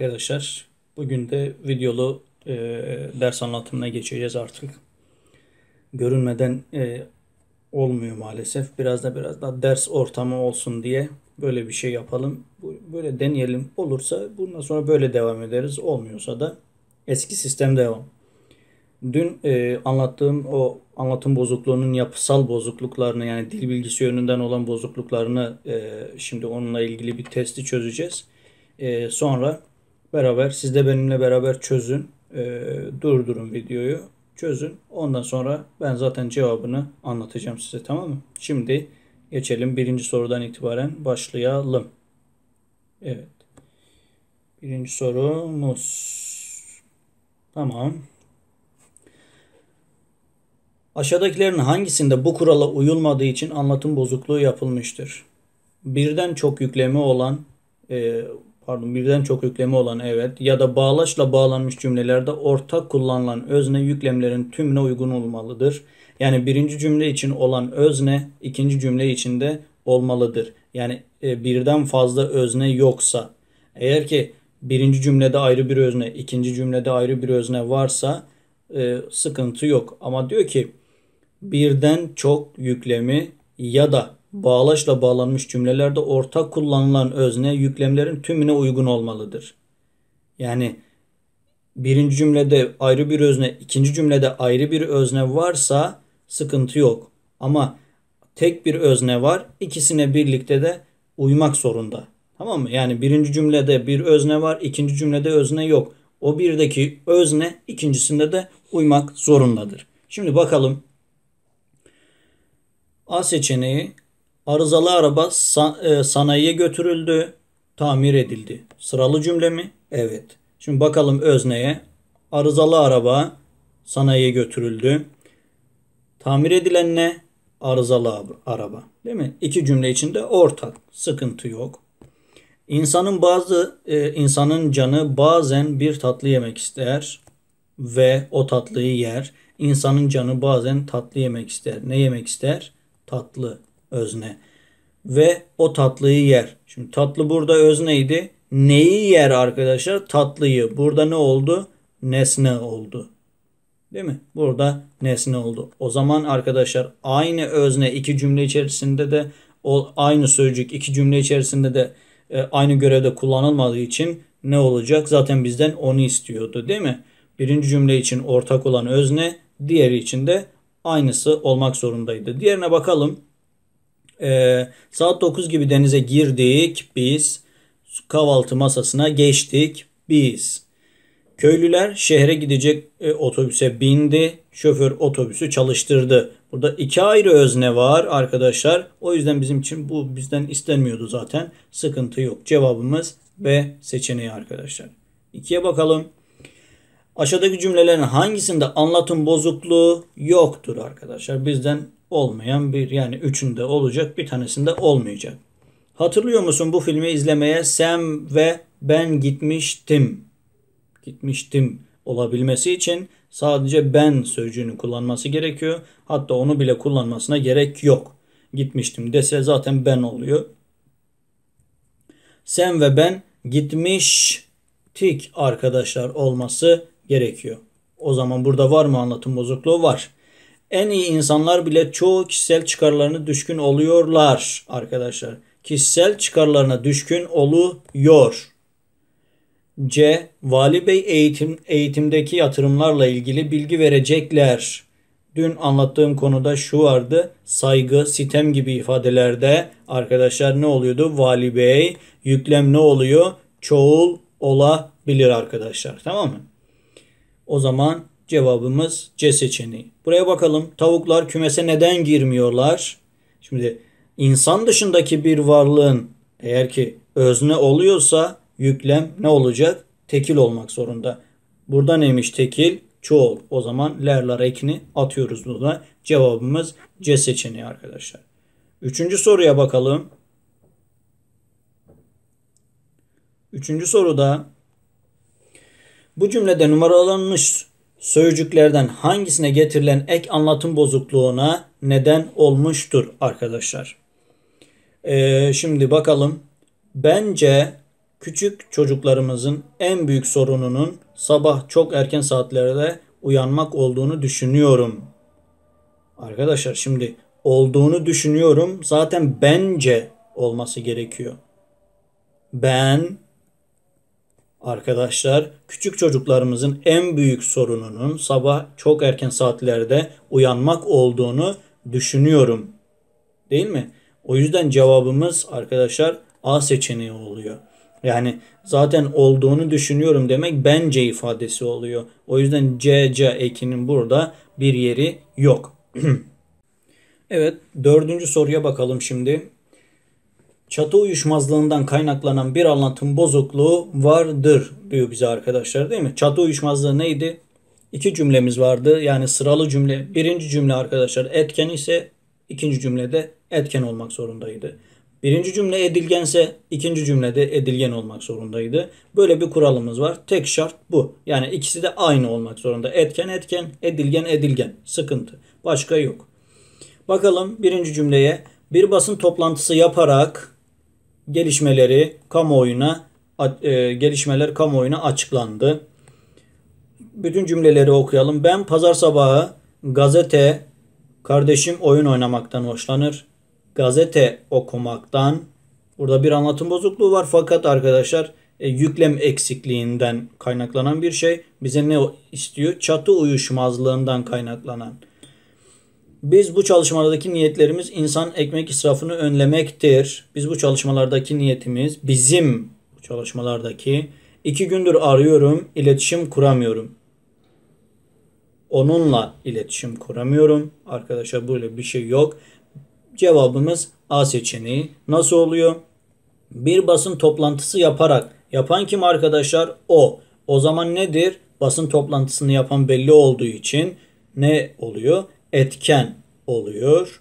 arkadaşlar. Bugün de videolu e, ders anlatımına geçeceğiz artık. Görünmeden e, olmuyor maalesef. Biraz da biraz da ders ortamı olsun diye böyle bir şey yapalım. Böyle deneyelim. Olursa bundan sonra böyle devam ederiz. Olmuyorsa da eski sistem devam. Dün e, anlattığım o anlatım bozukluğunun yapısal bozukluklarını yani dil bilgisi yönünden olan bozukluklarını e, şimdi onunla ilgili bir testi çözeceğiz. E, sonra beraber siz de benimle beraber çözün. E, durdurun videoyu. Çözün. Ondan sonra ben zaten cevabını anlatacağım size tamam mı? Şimdi geçelim birinci sorudan itibaren başlayalım. Evet. Birinci sorumuz. Tamam. Aşağıdakilerin hangisinde bu kurala uyulmadığı için anlatım bozukluğu yapılmıştır? Birden çok yükleme olan e, pardon birden çok yükleme olan evet ya da bağlaçla bağlanmış cümlelerde ortak kullanılan özne yüklemlerin tümüne uygun olmalıdır. Yani birinci cümle için olan özne ikinci cümle içinde olmalıdır. Yani e, birden fazla özne yoksa eğer ki birinci cümlede ayrı bir özne ikinci cümlede ayrı bir özne varsa e, sıkıntı yok. Ama diyor ki birden çok yüklemi ya da bağlaçla bağlanmış cümlelerde ortak kullanılan özne yüklemlerin tümüne uygun olmalıdır. Yani birinci cümlede ayrı bir özne, ikinci cümlede ayrı bir özne varsa sıkıntı yok. Ama tek bir özne var, ikisine birlikte de uymak zorunda. Tamam mı? Yani birinci cümlede bir özne var, ikinci cümlede özne yok. O birdeki özne ikincisinde de uymak zorundadır. Şimdi bakalım A seçeneği Arızalı araba san, e, sanayiye götürüldü, tamir edildi. Sıralı cümle mi? Evet. Şimdi bakalım özneye. Arızalı araba sanayiye götürüldü. Tamir edilen ne? Arızalı araba. Değil mi? İki cümle içinde ortak. Sıkıntı yok. İnsanın bazı e, insanın canı bazen bir tatlı yemek ister ve o tatlıyı yer. İnsanın canı bazen tatlı yemek ister. Ne yemek ister? Tatlı özne. Ve o tatlıyı yer. Şimdi tatlı burada özneydi. Neyi yer arkadaşlar? Tatlıyı. Burada ne oldu? Nesne oldu. Değil mi? Burada nesne oldu. O zaman arkadaşlar aynı özne iki cümle içerisinde de o aynı sözcük iki cümle içerisinde de e, aynı görevde kullanılmadığı için ne olacak? Zaten bizden onu istiyordu değil mi? Birinci cümle için ortak olan özne, diğeri için de aynısı olmak zorundaydı. Diğerine bakalım. Ee, saat 9 gibi denize girdik biz. Kahvaltı masasına geçtik biz. Köylüler şehre gidecek e, otobüse bindi. Şoför otobüsü çalıştırdı. Burada iki ayrı özne var arkadaşlar. O yüzden bizim için bu bizden istenmiyordu zaten. Sıkıntı yok. Cevabımız B seçeneği arkadaşlar. İkiye bakalım. Aşağıdaki cümlelerin hangisinde anlatım bozukluğu yoktur arkadaşlar? Bizden olmayan bir yani üçünde olacak bir tanesinde olmayacak. Hatırlıyor musun bu filmi izlemeye Sam ve ben gitmiştim. Gitmiştim olabilmesi için sadece ben sözcüğünü kullanması gerekiyor. Hatta onu bile kullanmasına gerek yok. Gitmiştim dese zaten ben oluyor. Sen ve ben gitmiş tik arkadaşlar olması gerekiyor. O zaman burada var mı anlatım bozukluğu? Var en iyi insanlar bile çoğu kişisel çıkarlarını düşkün oluyorlar arkadaşlar. Kişisel çıkarlarına düşkün oluyor. C. Vali Bey eğitim, eğitimdeki yatırımlarla ilgili bilgi verecekler. Dün anlattığım konuda şu vardı. Saygı, sitem gibi ifadelerde arkadaşlar ne oluyordu? Vali Bey, yüklem ne oluyor? Çoğul olabilir arkadaşlar. Tamam mı? O zaman cevabımız C seçeneği. Buraya bakalım. Tavuklar kümese neden girmiyorlar? Şimdi insan dışındaki bir varlığın eğer ki özne oluyorsa yüklem ne olacak? Tekil olmak zorunda. Burada neymiş tekil? Çoğul. O zaman lerlar ekini atıyoruz burada. Cevabımız C seçeneği arkadaşlar. Üçüncü soruya bakalım. Üçüncü soruda bu cümlede numaralanmış sözcüklerden hangisine getirilen ek anlatım bozukluğuna neden olmuştur arkadaşlar. Ee, şimdi bakalım. Bence küçük çocuklarımızın en büyük sorununun sabah çok erken saatlerde uyanmak olduğunu düşünüyorum. Arkadaşlar şimdi olduğunu düşünüyorum. Zaten bence olması gerekiyor. Ben Arkadaşlar küçük çocuklarımızın en büyük sorununun sabah çok erken saatlerde uyanmak olduğunu düşünüyorum. Değil mi? O yüzden cevabımız arkadaşlar A seçeneği oluyor. Yani zaten olduğunu düşünüyorum demek bence ifadesi oluyor. O yüzden C, C ekinin burada bir yeri yok. evet dördüncü soruya bakalım şimdi çatı uyuşmazlığından kaynaklanan bir anlatım bozukluğu vardır diyor bize arkadaşlar değil mi? Çatı uyuşmazlığı neydi? İki cümlemiz vardı. Yani sıralı cümle. Birinci cümle arkadaşlar etken ise ikinci cümlede etken olmak zorundaydı. Birinci cümle edilgense ikinci cümlede edilgen olmak zorundaydı. Böyle bir kuralımız var. Tek şart bu. Yani ikisi de aynı olmak zorunda. Etken etken, edilgen edilgen. Sıkıntı. Başka yok. Bakalım birinci cümleye bir basın toplantısı yaparak gelişmeleri kamuoyuna e, gelişmeler kamuoyuna açıklandı. Bütün cümleleri okuyalım. Ben pazar sabahı gazete kardeşim oyun oynamaktan hoşlanır. Gazete okumaktan burada bir anlatım bozukluğu var fakat arkadaşlar e, yüklem eksikliğinden kaynaklanan bir şey. Bize ne istiyor? Çatı uyuşmazlığından kaynaklanan biz bu çalışmalardaki niyetlerimiz insan ekmek israfını önlemektir. Biz bu çalışmalardaki niyetimiz bizim bu çalışmalardaki iki gündür arıyorum, iletişim kuramıyorum. Onunla iletişim kuramıyorum. Arkadaşlar böyle bir şey yok. Cevabımız A seçeneği. Nasıl oluyor? Bir basın toplantısı yaparak. Yapan kim arkadaşlar? O. O zaman nedir? Basın toplantısını yapan belli olduğu için ne oluyor? etken oluyor.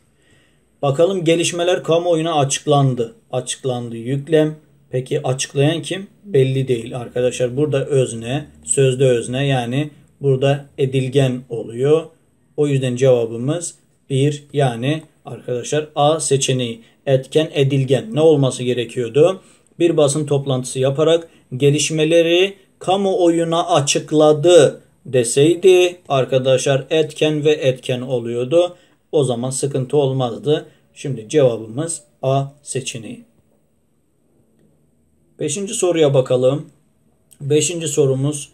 Bakalım gelişmeler kamuoyuna açıklandı. Açıklandı yüklem. Peki açıklayan kim? Belli değil arkadaşlar. Burada özne, sözde özne yani burada edilgen oluyor. O yüzden cevabımız 1 yani arkadaşlar A seçeneği etken edilgen ne olması gerekiyordu? Bir basın toplantısı yaparak gelişmeleri kamuoyuna açıkladı deseydi arkadaşlar etken ve etken oluyordu. O zaman sıkıntı olmazdı. Şimdi cevabımız A seçeneği. Beşinci soruya bakalım. Beşinci sorumuz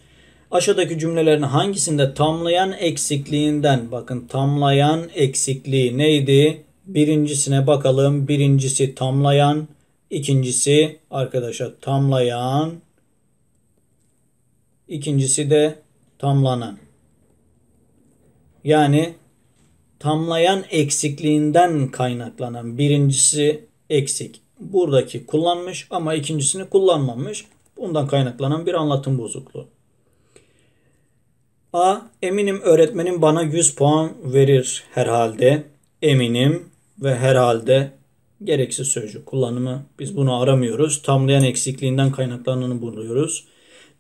aşağıdaki cümlelerin hangisinde tamlayan eksikliğinden bakın tamlayan eksikliği neydi? Birincisine bakalım. Birincisi tamlayan, ikincisi arkadaşlar tamlayan, İkincisi de tamlanan. Yani tamlayan eksikliğinden kaynaklanan birincisi eksik. Buradaki kullanmış ama ikincisini kullanmamış. Bundan kaynaklanan bir anlatım bozukluğu. A. Eminim öğretmenim bana 100 puan verir herhalde. Eminim ve herhalde gereksiz sözcük kullanımı. Biz bunu aramıyoruz. Tamlayan eksikliğinden kaynaklandığını buluyoruz.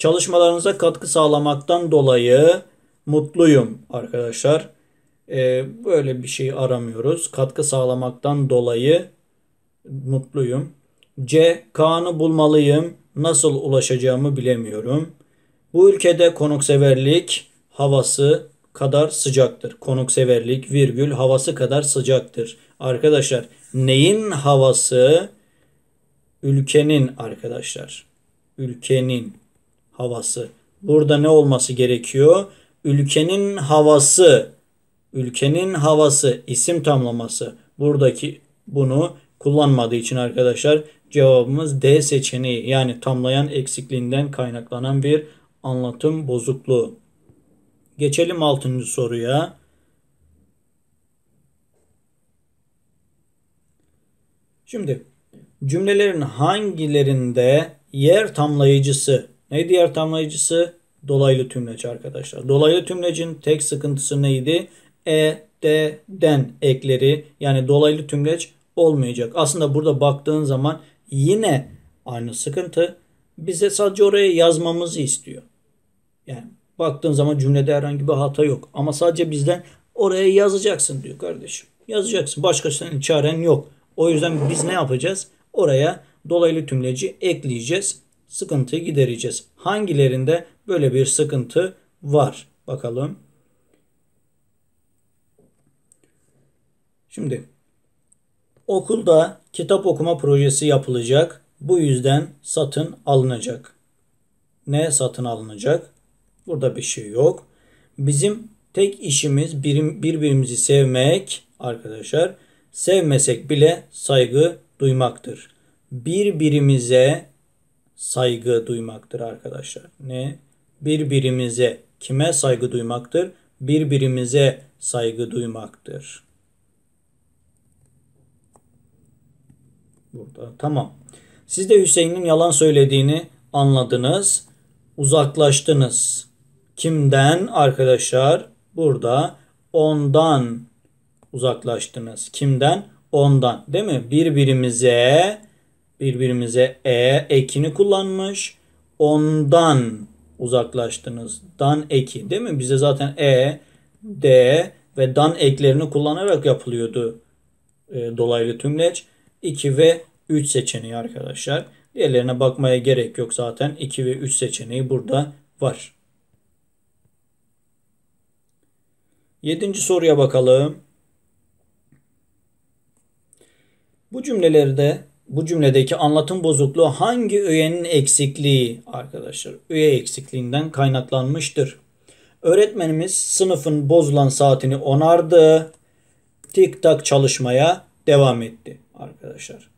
Çalışmalarınıza katkı sağlamaktan dolayı mutluyum arkadaşlar. Ee, böyle bir şey aramıyoruz. Katkı sağlamaktan dolayı mutluyum. C. Kaan'ı bulmalıyım. Nasıl ulaşacağımı bilemiyorum. Bu ülkede konukseverlik havası kadar sıcaktır. Konukseverlik virgül havası kadar sıcaktır. Arkadaşlar neyin havası? Ülkenin arkadaşlar. Ülkenin havası. Burada ne olması gerekiyor? Ülkenin havası. Ülkenin havası isim tamlaması. Buradaki bunu kullanmadığı için arkadaşlar cevabımız D seçeneği yani tamlayan eksikliğinden kaynaklanan bir anlatım bozukluğu. Geçelim 6. soruya. Şimdi cümlelerin hangilerinde yer tamlayıcısı ne diğer tamlayıcısı? Dolaylı tümleci arkadaşlar. Dolaylı tümlecin tek sıkıntısı neydi? E, D, den ekleri yani dolaylı tümleç olmayacak. Aslında burada baktığın zaman yine aynı sıkıntı. Bize sadece oraya yazmamızı istiyor. Yani baktığın zaman cümlede herhangi bir hata yok. Ama sadece bizden oraya yazacaksın diyor kardeşim. Yazacaksın. Başka senin çaren yok. O yüzden biz ne yapacağız? Oraya dolaylı tümleci ekleyeceğiz sıkıntıyı gidereceğiz. Hangilerinde böyle bir sıkıntı var? Bakalım. Şimdi okulda kitap okuma projesi yapılacak. Bu yüzden satın alınacak. Ne satın alınacak? Burada bir şey yok. Bizim tek işimiz birbirimizi sevmek arkadaşlar. Sevmesek bile saygı duymaktır. Birbirimize saygı duymaktır arkadaşlar. Ne? Birbirimize kime saygı duymaktır? Birbirimize saygı duymaktır. Burada tamam. Siz de Hüseyin'in yalan söylediğini anladınız. Uzaklaştınız. Kimden arkadaşlar? Burada ondan uzaklaştınız. Kimden? Ondan. Değil mi? Birbirimize birbirimize e ekini kullanmış. Ondan uzaklaştınız. Dan eki değil mi? Bize zaten e, d ve dan eklerini kullanarak yapılıyordu e, dolaylı tümleç. 2 ve 3 seçeneği arkadaşlar. Diğerlerine bakmaya gerek yok zaten. 2 ve 3 seçeneği burada var. Yedinci soruya bakalım. Bu cümlelerde bu cümledeki anlatım bozukluğu hangi öğenin eksikliği arkadaşlar? Üye eksikliğinden kaynaklanmıştır. Öğretmenimiz sınıfın bozulan saatini onardı. Tik tak çalışmaya devam etti arkadaşlar.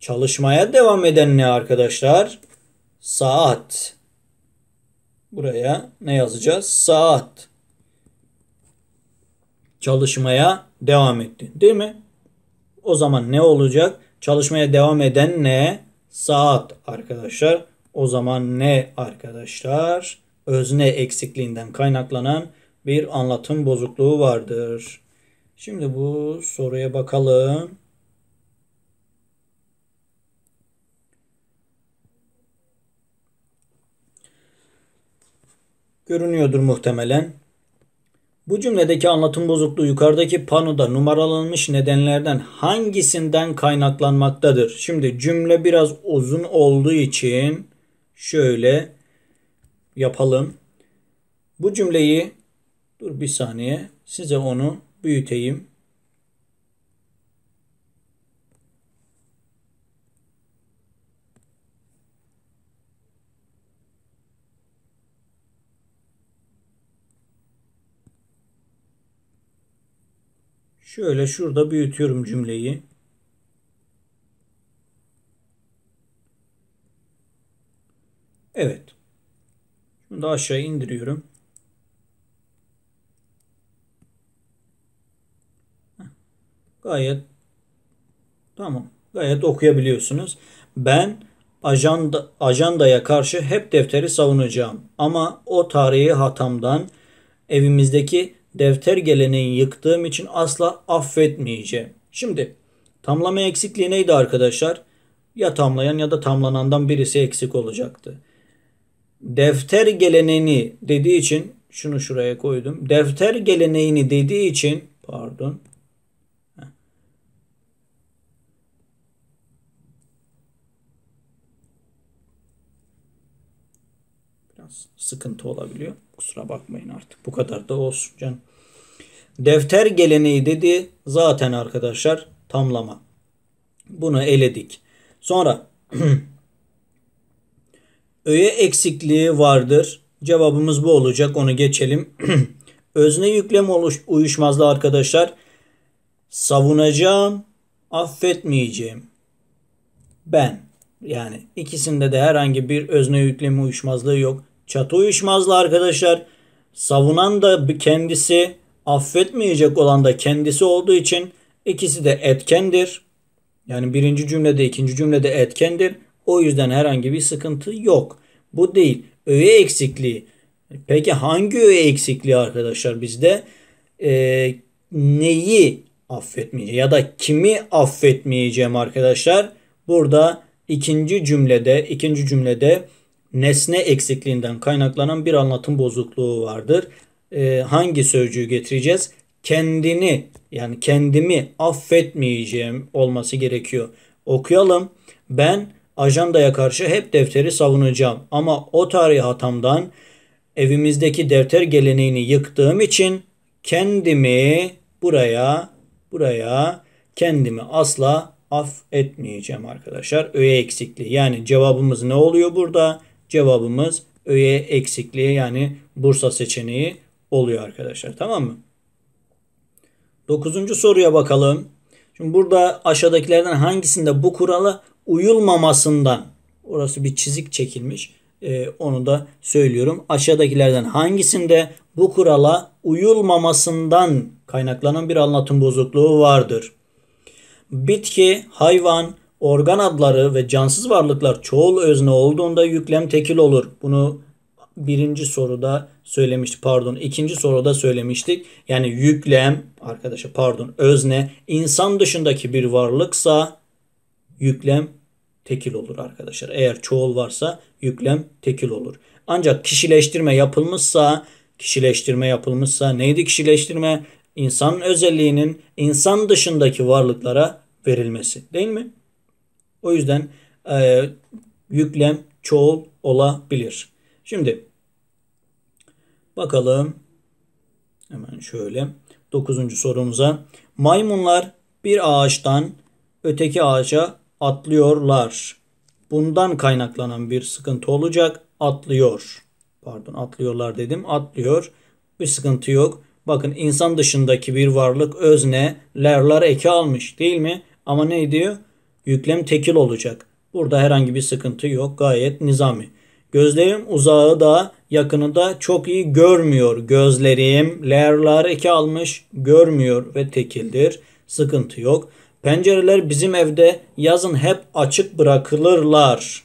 Çalışmaya devam eden ne arkadaşlar? Saat. Buraya ne yazacağız? Saat. Çalışmaya devam etti. Değil mi? O zaman ne olacak? Çalışmaya devam eden ne? Saat arkadaşlar. O zaman ne arkadaşlar? Özne eksikliğinden kaynaklanan bir anlatım bozukluğu vardır. Şimdi bu soruya bakalım. Görünüyordur muhtemelen. Bu cümledeki anlatım bozukluğu yukarıdaki panoda numaralanmış nedenlerden hangisinden kaynaklanmaktadır? Şimdi cümle biraz uzun olduğu için şöyle yapalım. Bu cümleyi dur bir saniye size onu büyüteyim. Şöyle şurada büyütüyorum cümleyi. Evet. Şunu da aşağı indiriyorum. Gayet tamam. Gayet okuyabiliyorsunuz. Ben ajanda, ajandaya karşı hep defteri savunacağım. Ama o tarihi hatamdan evimizdeki defter geleneğini yıktığım için asla affetmeyeceğim. Şimdi tamlama eksikliği neydi arkadaşlar? Ya tamlayan ya da tamlanandan birisi eksik olacaktı. Defter geleneğini dediği için şunu şuraya koydum. Defter geleneğini dediği için pardon. Biraz sıkıntı olabiliyor. Kusura bakmayın artık. Bu kadar da olsun can. Defter geleneği dedi zaten arkadaşlar tamlama. Bunu eledik. Sonra öğe eksikliği vardır. Cevabımız bu olacak. Onu geçelim. Özne yüklem uyuşmazlığı arkadaşlar. Savunacağım, affetmeyeceğim. Ben yani ikisinde de herhangi bir özne yüklemi uyuşmazlığı yok. Çatı uyuşmazlı arkadaşlar. Savunan da kendisi, affetmeyecek olan da kendisi olduğu için ikisi de etkendir. Yani birinci cümlede, ikinci cümlede etkendir. O yüzden herhangi bir sıkıntı yok. Bu değil. Öğe eksikliği. Peki hangi öğe eksikliği arkadaşlar bizde? Ee, neyi affetmeyeceğim ya da kimi affetmeyeceğim arkadaşlar? Burada ikinci cümlede, ikinci cümlede nesne eksikliğinden kaynaklanan bir anlatım bozukluğu vardır. E, hangi sözcüğü getireceğiz? Kendini yani kendimi affetmeyeceğim olması gerekiyor. Okuyalım. Ben ajandaya karşı hep defteri savunacağım ama o tarih hatamdan evimizdeki defter geleneğini yıktığım için kendimi buraya buraya kendimi asla affetmeyeceğim arkadaşlar. Öğe eksikliği. Yani cevabımız ne oluyor burada? Cevabımız öğe eksikliği yani Bursa seçeneği oluyor arkadaşlar. Tamam mı? Dokuzuncu soruya bakalım. Şimdi burada aşağıdakilerden hangisinde bu kurala uyulmamasından orası bir çizik çekilmiş. Ee, onu da söylüyorum. Aşağıdakilerden hangisinde bu kurala uyulmamasından kaynaklanan bir anlatım bozukluğu vardır? Bitki, hayvan, Organ adları ve cansız varlıklar çoğul özne olduğunda yüklem tekil olur. Bunu birinci soruda söylemiştik pardon ikinci soruda söylemiştik. Yani yüklem arkadaşa pardon özne insan dışındaki bir varlıksa yüklem tekil olur arkadaşlar. Eğer çoğul varsa yüklem tekil olur. Ancak kişileştirme yapılmışsa kişileştirme yapılmışsa neydi kişileştirme? İnsanın özelliğinin insan dışındaki varlıklara verilmesi değil mi? O yüzden e, yüklem çoğul olabilir. Şimdi bakalım hemen şöyle 9. sorumuza. Maymunlar bir ağaçtan öteki ağaca atlıyorlar. Bundan kaynaklanan bir sıkıntı olacak. Atlıyor. Pardon atlıyorlar dedim. Atlıyor. Bir sıkıntı yok. Bakın insan dışındaki bir varlık özne lerlar eki almış değil mi? Ama ne diyor? Yüklem tekil olacak. Burada herhangi bir sıkıntı yok. Gayet nizami. Gözlerim uzağı da yakını da çok iyi görmüyor. Gözlerim lerlar eki almış görmüyor ve tekildir. Sıkıntı yok. Pencereler bizim evde yazın hep açık bırakılırlar.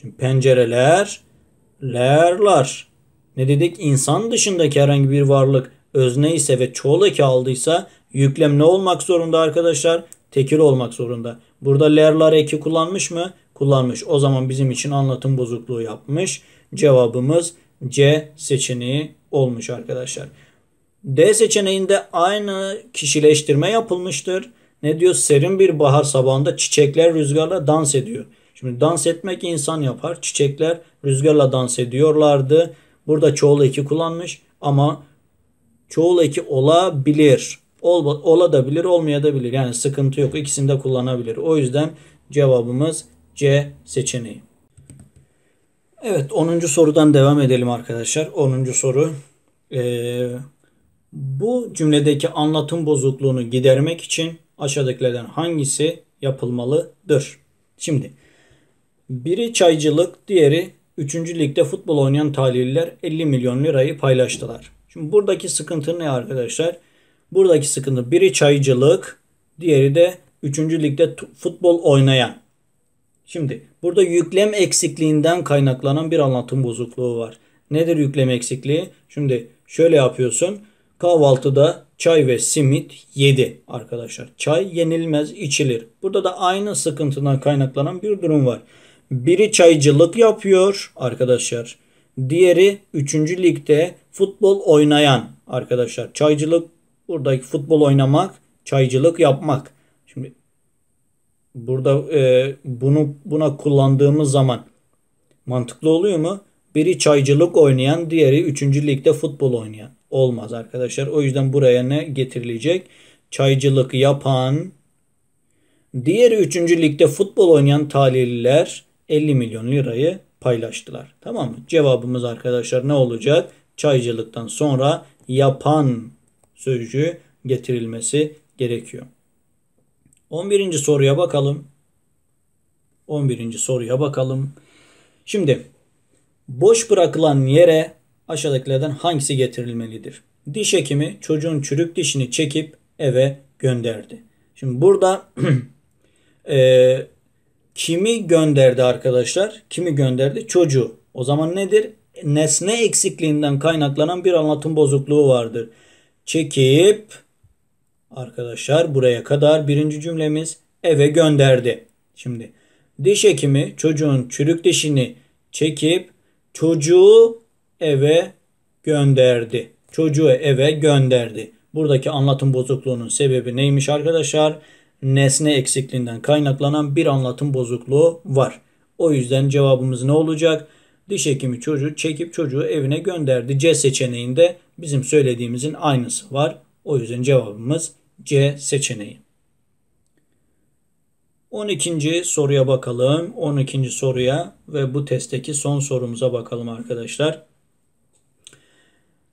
Şimdi pencereler lerlar. Ne dedik? İnsan dışındaki herhangi bir varlık özne ise ve çoğul eki aldıysa yüklem ne olmak zorunda arkadaşlar? tekil olmak zorunda. Burada lerlar eki kullanmış mı? Kullanmış. O zaman bizim için anlatım bozukluğu yapmış. Cevabımız C seçeneği olmuş arkadaşlar. D seçeneğinde aynı kişileştirme yapılmıştır. Ne diyor? Serin bir bahar sabahında çiçekler rüzgarla dans ediyor. Şimdi dans etmek insan yapar. Çiçekler rüzgarla dans ediyorlardı. Burada çoğul eki kullanmış ama çoğul eki olabilir. Ol, ola da bilir, olmaya da bilir. Yani sıkıntı yok. İkisini de kullanabilir. O yüzden cevabımız C seçeneği. Evet 10. sorudan devam edelim arkadaşlar. 10. soru. Ee, bu cümledeki anlatım bozukluğunu gidermek için aşağıdakilerden hangisi yapılmalıdır? Şimdi biri çaycılık, diğeri 3. ligde futbol oynayan talihliler 50 milyon lirayı paylaştılar. Şimdi buradaki sıkıntı ne arkadaşlar? Buradaki sıkıntı biri çaycılık, diğeri de 3. ligde futbol oynayan. Şimdi burada yüklem eksikliğinden kaynaklanan bir anlatım bozukluğu var. Nedir yüklem eksikliği? Şimdi şöyle yapıyorsun. Kahvaltıda çay ve simit yedi arkadaşlar. Çay yenilmez içilir. Burada da aynı sıkıntıdan kaynaklanan bir durum var. Biri çaycılık yapıyor arkadaşlar. Diğeri 3. ligde futbol oynayan arkadaşlar. Çaycılık Buradaki futbol oynamak, çaycılık yapmak. Şimdi burada e, bunu buna kullandığımız zaman mantıklı oluyor mu? Biri çaycılık oynayan, diğeri 3. ligde futbol oynayan. Olmaz arkadaşlar. O yüzden buraya ne getirilecek? Çaycılık yapan, diğeri 3. ligde futbol oynayan talihliler 50 milyon lirayı paylaştılar. Tamam mı? Cevabımız arkadaşlar ne olacak? Çaycılıktan sonra yapan sözcüğü getirilmesi gerekiyor. 11. soruya bakalım. 11. soruya bakalım. Şimdi boş bırakılan yere aşağıdakilerden hangisi getirilmelidir? Diş hekimi çocuğun çürük dişini çekip eve gönderdi. Şimdi burada e, kimi gönderdi arkadaşlar? Kimi gönderdi? Çocuğu. O zaman nedir? Nesne eksikliğinden kaynaklanan bir anlatım bozukluğu vardır çekip arkadaşlar buraya kadar birinci cümlemiz eve gönderdi. Şimdi diş hekimi çocuğun çürük dişini çekip çocuğu eve gönderdi. Çocuğu eve gönderdi. Buradaki anlatım bozukluğunun sebebi neymiş arkadaşlar? Nesne eksikliğinden kaynaklanan bir anlatım bozukluğu var. O yüzden cevabımız ne olacak? Diş hekimi çocuğu çekip çocuğu evine gönderdi. C seçeneğinde bizim söylediğimizin aynısı var. O yüzden cevabımız C seçeneği. 12. soruya bakalım. 12. soruya ve bu testteki son sorumuza bakalım arkadaşlar.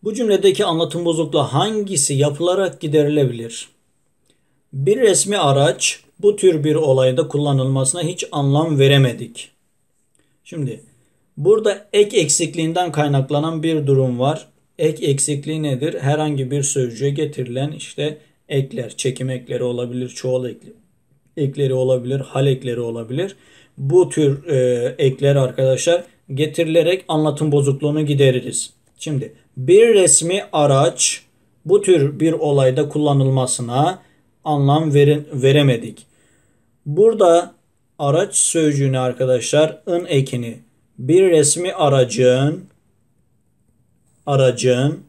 Bu cümledeki anlatım bozukluğu hangisi yapılarak giderilebilir? Bir resmi araç bu tür bir olayda kullanılmasına hiç anlam veremedik. Şimdi Burada ek eksikliğinden kaynaklanan bir durum var. Ek eksikliği nedir? Herhangi bir sözcüğe getirilen işte ekler, çekim ekleri olabilir, çoğal ekleri, ekleri olabilir, hal ekleri olabilir. Bu tür e, ekler arkadaşlar getirilerek anlatım bozukluğunu gideririz. Şimdi bir resmi araç bu tür bir olayda kullanılmasına anlam verin, veremedik. Burada araç sözcüğünü arkadaşlar ın ekini bir resmi aracın aracın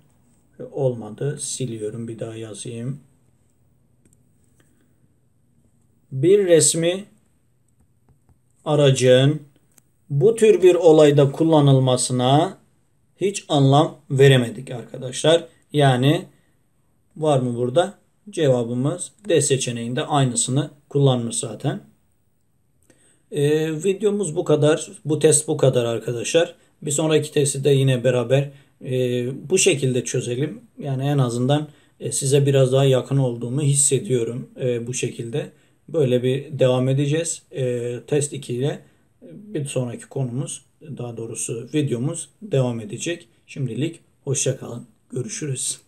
olmadı. Siliyorum bir daha yazayım. Bir resmi aracın bu tür bir olayda kullanılmasına hiç anlam veremedik arkadaşlar. Yani var mı burada? Cevabımız D seçeneğinde aynısını kullanmış zaten. Ee, videomuz bu kadar. Bu test bu kadar arkadaşlar. Bir sonraki testi de yine beraber e, bu şekilde çözelim. Yani en azından e, size biraz daha yakın olduğumu hissediyorum e, bu şekilde. Böyle bir devam edeceğiz. E, test 2 ile e, bir sonraki konumuz daha doğrusu videomuz devam edecek. Şimdilik hoşçakalın. Görüşürüz.